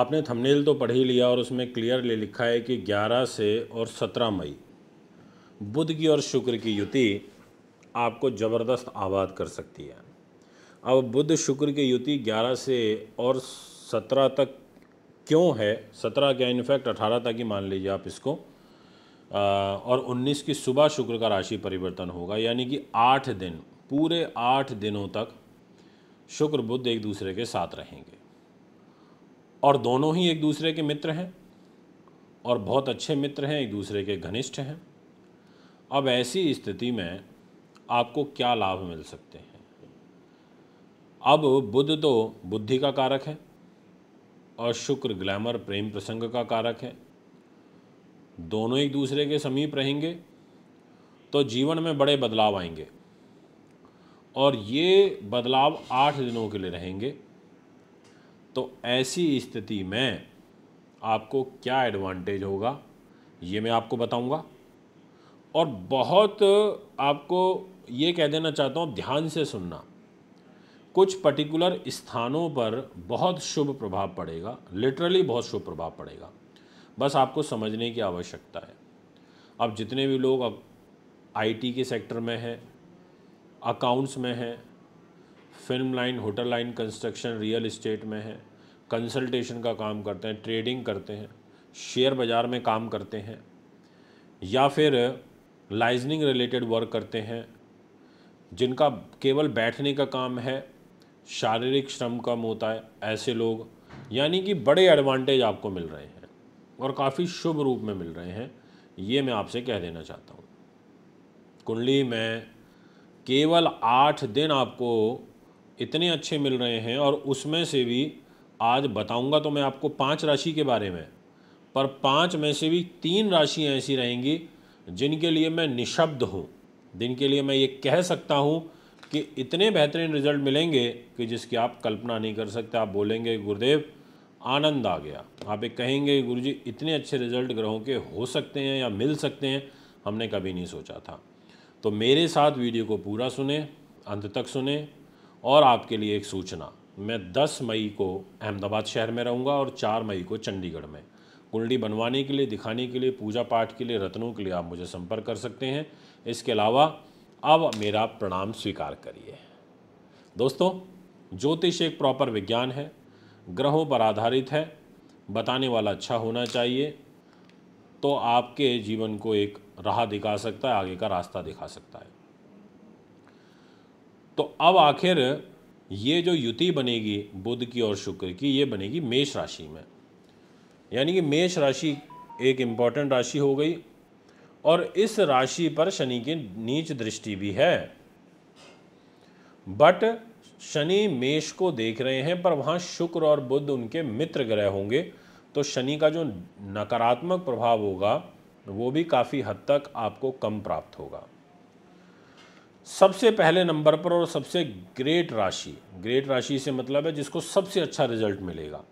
आपने थंबनेल तो पढ़ ही लिया और उसमें क्लियर ले लिखा है कि 11 से और 17 मई बुध की और शुक्र की युति आपको ज़बरदस्त आबाद कर सकती है अब बुध शुक्र की युति 11 से और 17 तक क्यों है 17 क्या इनफैक्ट 18 तक ही मान लीजिए आप इसको आ, और 19 की सुबह शुक्र का राशि परिवर्तन होगा यानी कि आठ दिन पूरे आठ दिनों तक शुक्र बुद्ध एक दूसरे के साथ रहेंगे और दोनों ही एक दूसरे के मित्र हैं और बहुत अच्छे मित्र हैं एक दूसरे के घनिष्ठ हैं अब ऐसी स्थिति में आपको क्या लाभ मिल सकते हैं अब बुद्ध तो बुद्धि का कारक है और शुक्र ग्लैमर प्रेम प्रसंग का कारक है दोनों एक दूसरे के समीप रहेंगे तो जीवन में बड़े बदलाव आएंगे और ये बदलाव आठ दिनों के लिए रहेंगे तो ऐसी स्थिति में आपको क्या एडवांटेज होगा ये मैं आपको बताऊंगा और बहुत आपको ये कह देना चाहता हूँ ध्यान से सुनना कुछ पर्टिकुलर स्थानों पर बहुत शुभ प्रभाव पड़ेगा लिटरली बहुत शुभ प्रभाव पड़ेगा बस आपको समझने की आवश्यकता है अब जितने भी लोग अब आई के सेक्टर में हैं अकाउंट्स में हैं film line hotel line construction real estate में है कंसल्टेशन का काम करते हैं ट्रेडिंग करते हैं शेयर बाज़ार में काम करते हैं या फिर लाइजनिंग रिलेटेड वर्क करते हैं जिनका केवल बैठने का काम है शारीरिक श्रम कम होता है ऐसे लोग यानी कि बड़े एडवांटेज आपको मिल रहे हैं और काफ़ी शुभ रूप में मिल रहे हैं ये मैं आपसे कह देना चाहता हूँ कुंडली में केवल आठ दिन आपको इतने अच्छे मिल रहे हैं और उसमें से भी आज बताऊंगा तो मैं आपको पांच राशि के बारे में पर पांच में से भी तीन राशियां ऐसी रहेंगी जिनके लिए मैं निशब्द हूँ जिनके लिए मैं ये कह सकता हूँ कि इतने बेहतरीन रिजल्ट मिलेंगे कि जिसकी आप कल्पना नहीं कर सकते आप बोलेंगे गुरुदेव आनंद आ गया आप एक कहेंगे गुरु जी इतने अच्छे रिजल्ट ग्रहों के हो सकते हैं या मिल सकते हैं हमने कभी नहीं सोचा था तो मेरे साथ वीडियो को पूरा सुने अंत तक सुने और आपके लिए एक सूचना मैं 10 मई को अहमदाबाद शहर में रहूँगा और 4 मई को चंडीगढ़ में कुंडली बनवाने के लिए दिखाने के लिए पूजा पाठ के लिए रत्नों के लिए आप मुझे संपर्क कर सकते हैं इसके अलावा अब मेरा प्रणाम स्वीकार करिए दोस्तों ज्योतिष एक प्रॉपर विज्ञान है ग्रहों पर आधारित है बताने वाला अच्छा होना चाहिए तो आपके जीवन को एक राह दिखा सकता है आगे का रास्ता दिखा सकता है तो अब आखिर ये जो युति बनेगी बुध की और शुक्र की ये बनेगी मेष राशि में यानी कि मेष राशि एक इम्पॉर्टेंट राशि हो गई और इस राशि पर शनि की नीच दृष्टि भी है बट शनि मेष को देख रहे हैं पर वहाँ शुक्र और बुध उनके मित्र ग्रह होंगे तो शनि का जो नकारात्मक प्रभाव होगा वो भी काफ़ी हद तक आपको कम प्राप्त होगा सबसे पहले नंबर पर और सबसे ग्रेट राशि ग्रेट राशि से मतलब है जिसको सबसे अच्छा रिजल्ट मिलेगा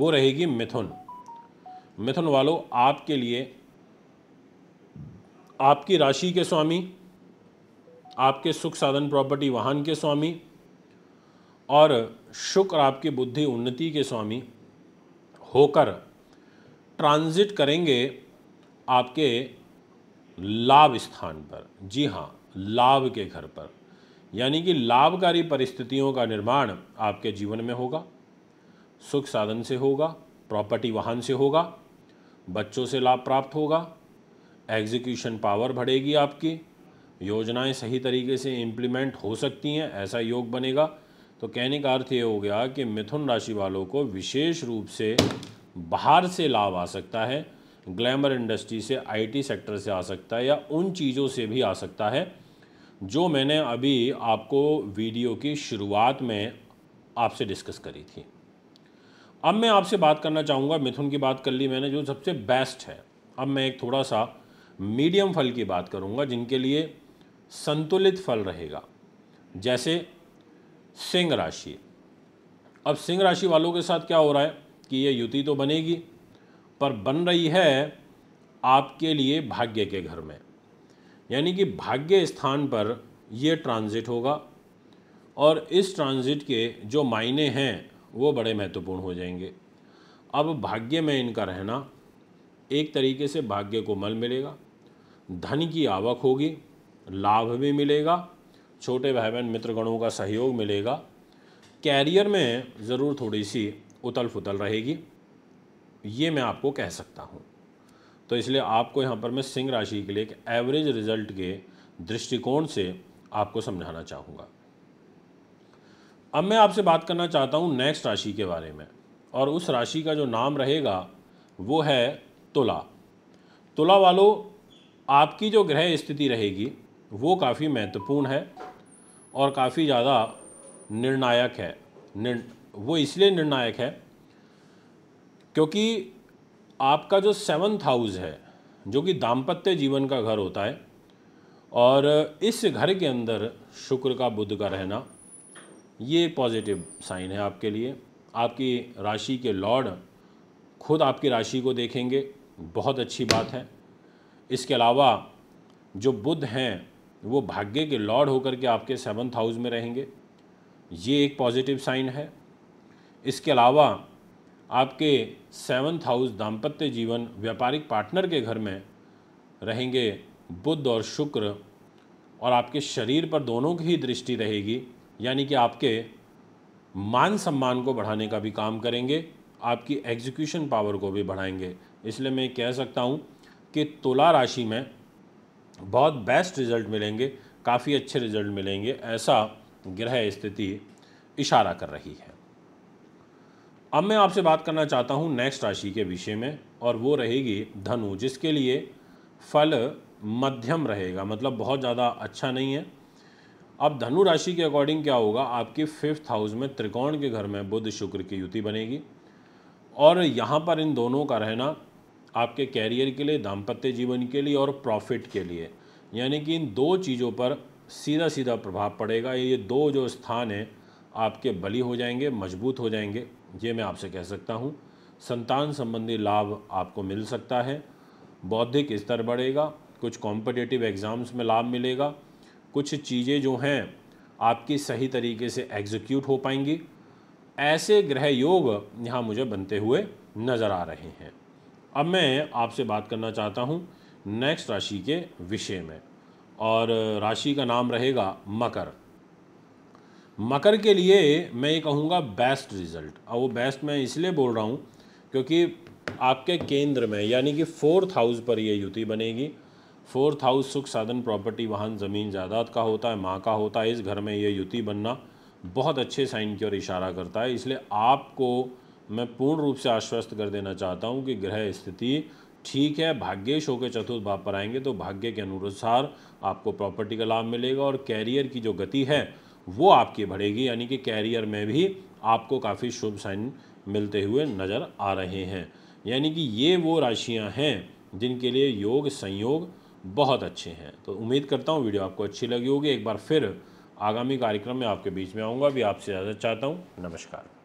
वो रहेगी मिथुन मिथुन वालों आपके लिए आपकी राशि के स्वामी आपके सुख साधन प्रॉपर्टी वाहन के स्वामी और शुक्र आपकी बुद्धि उन्नति के स्वामी होकर ट्रांजिट करेंगे आपके लाभ स्थान पर जी हाँ लाभ के घर पर यानी कि लाभकारी परिस्थितियों का निर्माण आपके जीवन में होगा सुख साधन से होगा प्रॉपर्टी वाहन से होगा बच्चों से लाभ प्राप्त होगा एग्जीक्यूशन पावर बढ़ेगी आपकी योजनाएं सही तरीके से इम्प्लीमेंट हो सकती हैं ऐसा योग बनेगा तो कहने का अर्थ ये हो गया कि मिथुन राशि वालों को विशेष रूप से बाहर से लाभ आ सकता है ग्लैमर इंडस्ट्री से आईटी सेक्टर से आ सकता है या उन चीज़ों से भी आ सकता है जो मैंने अभी आपको वीडियो की शुरुआत में आपसे डिस्कस करी थी अब मैं आपसे बात करना चाहूँगा मिथुन की बात कर ली मैंने जो सबसे बेस्ट है अब मैं एक थोड़ा सा मीडियम फल की बात करूँगा जिनके लिए संतुलित फल रहेगा जैसे सिंह राशि अब सिंह राशि वालों के साथ क्या हो रहा है कि ये युति तो बनेगी पर बन रही है आपके लिए भाग्य के घर में यानी कि भाग्य स्थान पर यह ट्रांज़िट होगा और इस ट्रांज़िट के जो मायने हैं वो बड़े महत्वपूर्ण हो जाएंगे अब भाग्य में इनका रहना एक तरीके से भाग्य को मल मिलेगा धन की आवक होगी लाभ भी मिलेगा छोटे भाई बहन मित्रगणों का सहयोग मिलेगा कैरियर में ज़रूर थोड़ी सी उतल फुतल रहेगी ये मैं आपको कह सकता हूँ तो इसलिए आपको यहाँ पर मैं सिंह राशि के लिए एक एवरेज रिजल्ट के दृष्टिकोण से आपको समझाना चाहूँगा अब मैं आपसे बात करना चाहता हूँ नेक्स्ट राशि के बारे में और उस राशि का जो नाम रहेगा वो है तुला तुला वालों आपकी जो ग्रह स्थिति रहेगी वो काफ़ी महत्वपूर्ण है और काफ़ी ज़्यादा निर्णायक है निर्ण वो इसलिए निर्णायक है क्योंकि आपका जो सेवन्थ हाउस है जो कि दाम्पत्य जीवन का घर होता है और इस घर के अंदर शुक्र का बुध का रहना ये पॉजिटिव साइन है आपके लिए आपकी राशि के लॉर्ड खुद आपकी राशि को देखेंगे बहुत अच्छी बात है इसके अलावा जो बुध हैं वो भाग्य के लॉर्ड होकर के आपके सेवन्थ हाउस में रहेंगे ये एक पॉजिटिव साइन है इसके अलावा आपके सेवन्थ हाउस दाम्पत्य जीवन व्यापारिक पार्टनर के घर में रहेंगे बुध और शुक्र और आपके शरीर पर दोनों की ही दृष्टि रहेगी यानी कि आपके मान सम्मान को बढ़ाने का भी काम करेंगे आपकी एग्जीक्यूशन पावर को भी बढ़ाएंगे इसलिए मैं कह सकता हूँ कि तुला राशि में बहुत बेस्ट रिजल्ट मिलेंगे काफ़ी अच्छे रिजल्ट मिलेंगे ऐसा ग्रह स्थिति इशारा कर रही है अब मैं आपसे बात करना चाहता हूँ नेक्स्ट राशि के विषय में और वो रहेगी धनु जिसके लिए फल मध्यम रहेगा मतलब बहुत ज़्यादा अच्छा नहीं है अब धनु राशि के अकॉर्डिंग क्या होगा आपके फिफ्थ हाउस में त्रिकोण के घर में बुध शुक्र की युति बनेगी और यहाँ पर इन दोनों का रहना आपके कैरियर के लिए दाम्पत्य जीवन के लिए और प्रॉफिट के लिए यानी कि इन दो चीज़ों पर सीधा सीधा प्रभाव पड़ेगा ये दो जो स्थान हैं आपके बली हो जाएंगे मजबूत हो जाएंगे ये मैं आपसे कह सकता हूँ संतान संबंधी लाभ आपको मिल सकता है बौद्धिक स्तर बढ़ेगा कुछ कॉम्पिटेटिव एग्ज़ाम्स में लाभ मिलेगा कुछ चीज़ें जो हैं आपकी सही तरीके से एग्जीक्यूट हो पाएंगी ऐसे ग्रह योग यहाँ मुझे बनते हुए नज़र आ रहे हैं अब मैं आपसे बात करना चाहता हूँ नेक्स्ट राशि के विषय में और राशि का नाम रहेगा मकर मकर के लिए मैं ये कहूँगा बेस्ट रिज़ल्ट और वो बेस्ट मैं इसलिए बोल रहा हूँ क्योंकि आपके केंद्र में यानी कि फोर्थ हाउस पर ये युति बनेगी फोर्थ हाउस सुख साधन प्रॉपर्टी वाहन ज़मीन जायदाद का होता है माँ का होता है इस घर में ये युति बनना बहुत अच्छे साइन की ओर इशारा करता है इसलिए आपको मैं पूर्ण रूप से आश्वस्त कर देना चाहता हूँ कि ग्रह स्थिति ठीक है भाग्येश होकर चतुर्थ भाव पर आएंगे तो भाग्य के अनुसार आपको प्रॉपर्टी का लाभ मिलेगा और कैरियर की जो गति है वो आपकी बढ़ेगी यानी कि कैरियर में भी आपको काफ़ी शुभ साइन मिलते हुए नज़र आ रहे हैं यानी कि ये वो राशियां हैं जिनके लिए योग संयोग बहुत अच्छे हैं तो उम्मीद करता हूँ वीडियो आपको अच्छी लगी होगी एक बार फिर आगामी कार्यक्रम में आपके बीच में आऊँगा भी आपसे ज़्यादा चाहता हूँ नमस्कार